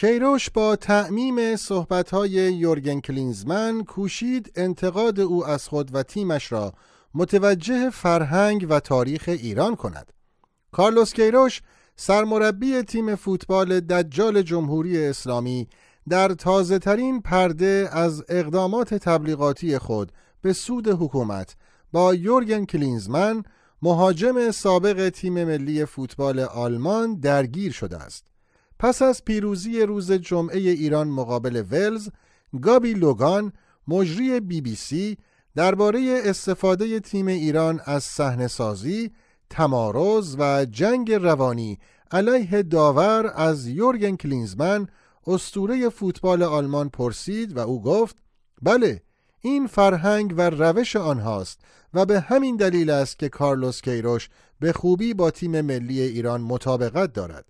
کیروش با تعمیم صحبتهای یورگن کلینزمن کوشید انتقاد او از خود و تیمش را متوجه فرهنگ و تاریخ ایران کند. کارلوس کیروش سرمربی تیم فوتبال دجال جمهوری اسلامی در تازه ترین پرده از اقدامات تبلیغاتی خود به سود حکومت با یورگن کلینزمن مهاجم سابق تیم ملی فوتبال آلمان درگیر شده است. پس از پیروزی روز جمعه ایران مقابل ولز، گابی لوگان، مجری بی بی سی، درباره استفاده تیم ایران از صحنه سازی، تمارز و جنگ روانی علیه داور از یورگن کلینزمن استوره فوتبال آلمان پرسید و او گفت بله این فرهنگ و روش آنهاست و به همین دلیل است که کارلوس کیروش به خوبی با تیم ملی ایران مطابقت دارد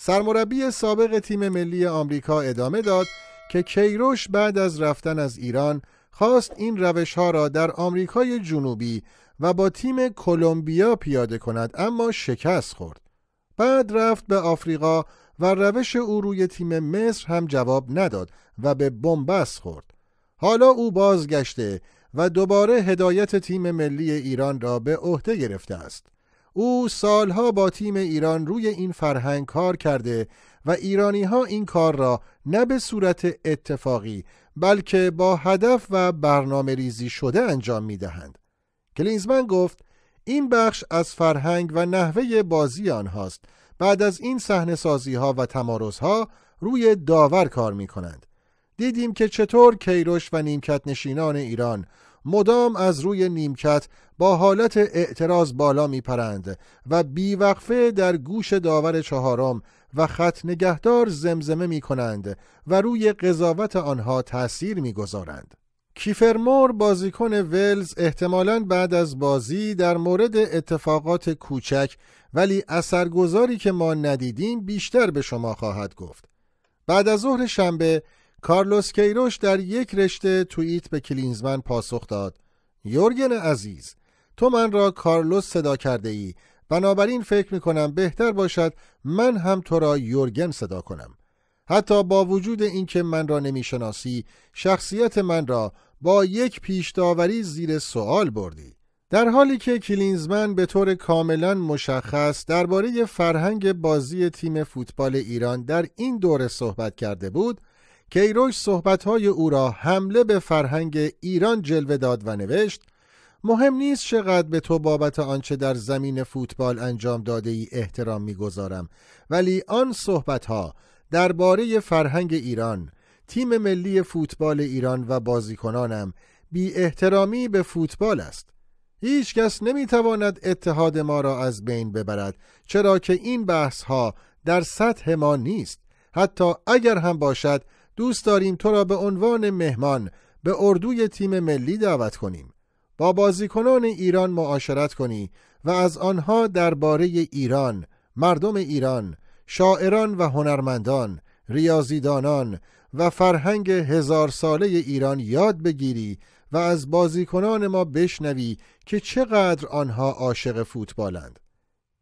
سرمربی سابق تیم ملی آمریکا ادامه داد که کیروش بعد از رفتن از ایران خواست این روش ها را در آمریکای جنوبی و با تیم کلمبیا پیاده کند اما شکست خورد. بعد رفت به آفریقا و روش او روی تیم مصر هم جواب نداد و به بنبست خورد. حالا او بازگشته و دوباره هدایت تیم ملی ایران را به عهده گرفته است. او سالها با تیم ایران روی این فرهنگ کار کرده و ایرانی ها این کار را نه به صورت اتفاقی بلکه با هدف و برنامه ریزی شده انجام می دهند. کلینزمن گفت این بخش از فرهنگ و نحوه بازی آنهاست بعد از این صحنه سازی ها و تمارز ها روی داور کار می کنند. دیدیم که چطور کیروش و نیمکت نشینان ایران مدام از روی نیمکت با حالت اعتراض بالا میپرند و بیوقفه در گوش داور چهارم و خط نگهدار زمزمه می کنند و روی قضاوت آنها تأثیر میگذارند. کیفرمور بازیکن ولز احتمالاً بعد از بازی در مورد اتفاقات کوچک ولی اثرگذاری که ما ندیدیم بیشتر به شما خواهد گفت. بعد از ظهر شنبه کارلوس کیروش در یک رشته توییت به کلینزمن پاسخ داد یورگن عزیز تو من را کارلوس صدا کرده ای بنابراین فکر می کنم بهتر باشد من هم تو را یورگن صدا کنم حتی با وجود اینکه من را نمیشناسی شخصیت من را با یک پیشداوری زیر سوال بردی در حالی که کلینزمن به طور کاملا مشخص درباره فرهنگ بازی تیم فوتبال ایران در این دوره صحبت کرده بود کیروش صحبتهای او را حمله به فرهنگ ایران جلوه داد و نوشت مهم نیست چقدر به تو بابت آنچه در زمین فوتبال انجام داده ای احترام میگذارم ولی آن صحبتها درباره فرهنگ ایران تیم ملی فوتبال ایران و بازیکنانم بی احترامی به فوتبال است هیچ کس نمیتواند اتحاد ما را از بین ببرد چرا که این بحث ها در سطح ما نیست حتی اگر هم باشد دوست داریم تو را به عنوان مهمان به اردوی تیم ملی دعوت کنیم با بازیکنان ایران معاشرت کنی و از آنها درباره ایران، مردم ایران، شاعران و هنرمندان، ریاضیدانان و فرهنگ هزار ساله ایران یاد بگیری و از بازیکنان ما بشنوی که چقدر آنها عاشق فوتبالند.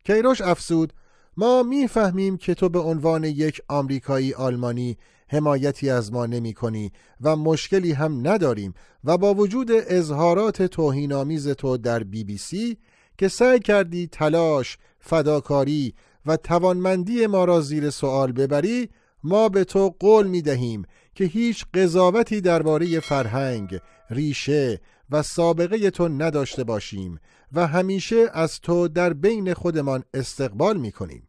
کیروش افسود ما میفهمیم که تو به عنوان یک آمریکایی آلمانی حمایتی از ما نمی کنی و مشکلی هم نداریم و با وجود اظهارات توهینآمیز تو در بی بی سی که سعی کردی تلاش، فداکاری و توانمندی ما را زیر سوال ببری ما به تو قول می دهیم که هیچ قضاوتی درباره فرهنگ، ریشه و سابقه تو نداشته باشیم و همیشه از تو در بین خودمان استقبال می کنیم.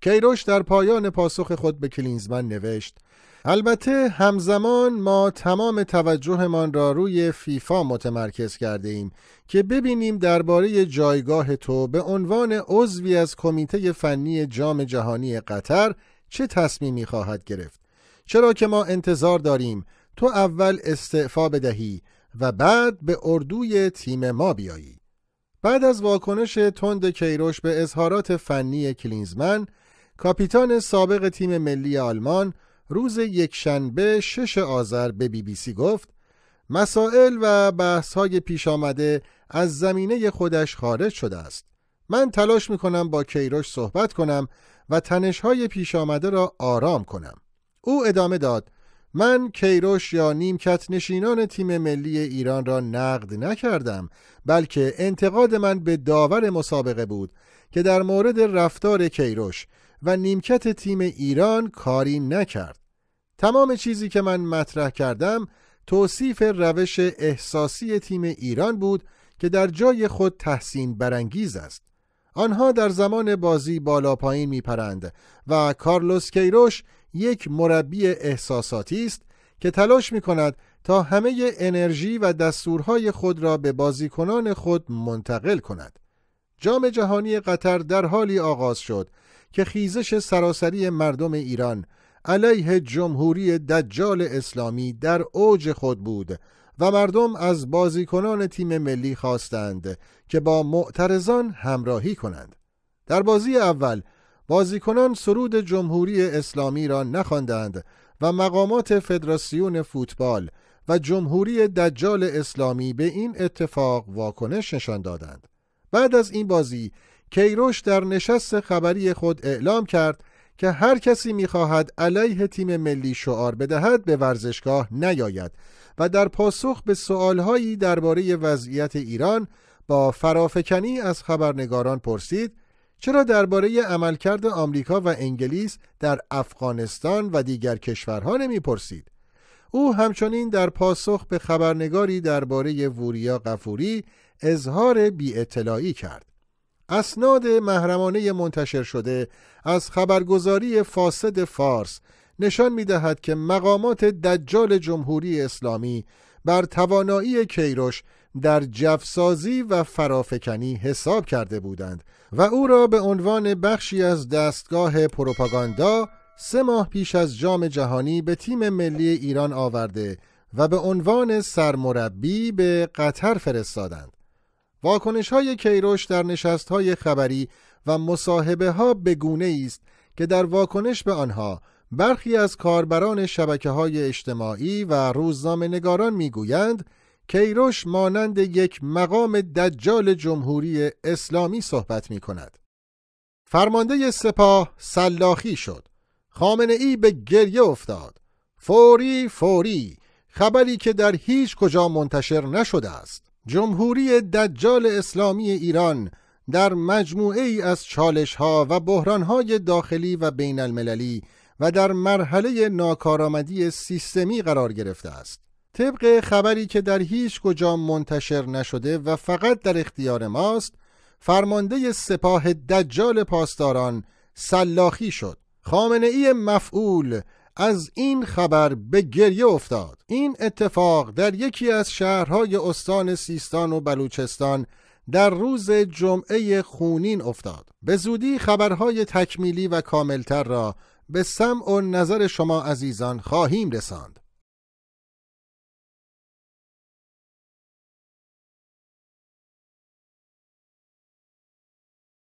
کیروش در پایان پاسخ خود به کلینزمن نوشت البته همزمان ما تمام توجهمان را روی فیفا متمرکز کرده ایم که ببینیم درباره جایگاه تو به عنوان عضوی از کمیته فنی جام جهانی قطر چه تصمیمی خواهد گرفت چرا که ما انتظار داریم تو اول استعفا بدهی و بعد به اردوی تیم ما بیایی بعد از واکنش تند کیروش به اظهارات فنی کلینزمن، کاپیتان سابق تیم ملی آلمان روز یکشنبه شش آذر به بی بی سی گفت مسائل و بحث های پیش آمده از زمینه خودش خارج شده است. من تلاش می کنم با کیروش صحبت کنم و تنش های پیش آمده را آرام کنم. او ادامه داد من کیروش یا نیمکت نشینان تیم ملی ایران را نقد نکردم بلکه انتقاد من به داور مسابقه بود که در مورد رفتار کیروش و نیمکت تیم ایران کاری نکرد تمام چیزی که من مطرح کردم توصیف روش احساسی تیم ایران بود که در جای خود تحسین برانگیز است آنها در زمان بازی بالا پایین پرند و کارلوس کیروش یک مربی احساساتی است که تلاش می کند تا همه انرژی و دستورهای خود را به بازیکنان خود منتقل کند. جام جهانی قطر در حالی آغاز شد که خیزش سراسری مردم ایران علیه جمهوری دجال اسلامی در اوج خود بود و مردم از بازیکنان تیم ملی خواستند که با معترضان همراهی کنند. در بازی اول بازیکنان سرود جمهوری اسلامی را نخواندند و مقامات فدراسیون فوتبال و جمهوری دجال اسلامی به این اتفاق واکنش نشان دادند. بعد از این بازی کیروش در نشست خبری خود اعلام کرد که هر کسی میخواهد علیه تیم ملی شعار بدهد به ورزشگاه نیاید و در پاسخ به سوالهایی درباره وضعیت ایران با فرافکنی از خبرنگاران پرسید چرا درباره عملکرد آمریکا و انگلیس در افغانستان و دیگر کشورها نمیپرسید؟ او همچنین در پاسخ به خبرنگاری درباره ووریا قفوری اظهار بی اطلاعی کرد. اسناد محرمانه منتشر شده از خبرگزاری فاسد فارس نشان می دهد که مقامات دجال جمهوری اسلامی بر توانایی کیروش در جفسازی و فرافکنی حساب کرده بودند و او را به عنوان بخشی از دستگاه پروپاگاندا سه ماه پیش از جام جهانی به تیم ملی ایران آورده و به عنوان سرمربی به قطر فرستادند. واکنش های کیروش در نشست های خبری و مصاحبه ها بگونه است که در واکنش به آنها برخی از کاربران شبکه های اجتماعی و روزنامه نگاران می گویند کیروش مانند یک مقام دجال جمهوری اسلامی صحبت می کند. فرمانده سپاه سلاخی شد. خامنه ای به گریه افتاد. فوری فوری خبری که در هیچ کجا منتشر نشده است. جمهوری دجال اسلامی ایران در مجموعه ای از چالش ها و بحران های داخلی و بین المللی و در مرحله ناکارآمدی سیستمی قرار گرفته است. طبق خبری که در هیچ کجا منتشر نشده و فقط در اختیار ماست فرمانده سپاه دجال پاسداران سلاخی شد خامنه ای مفعول از این خبر به گریه افتاد این اتفاق در یکی از شهرهای استان سیستان و بلوچستان در روز جمعه خونین افتاد به زودی خبرهای تکمیلی و کاملتر را به سمع و نظر شما عزیزان خواهیم رساند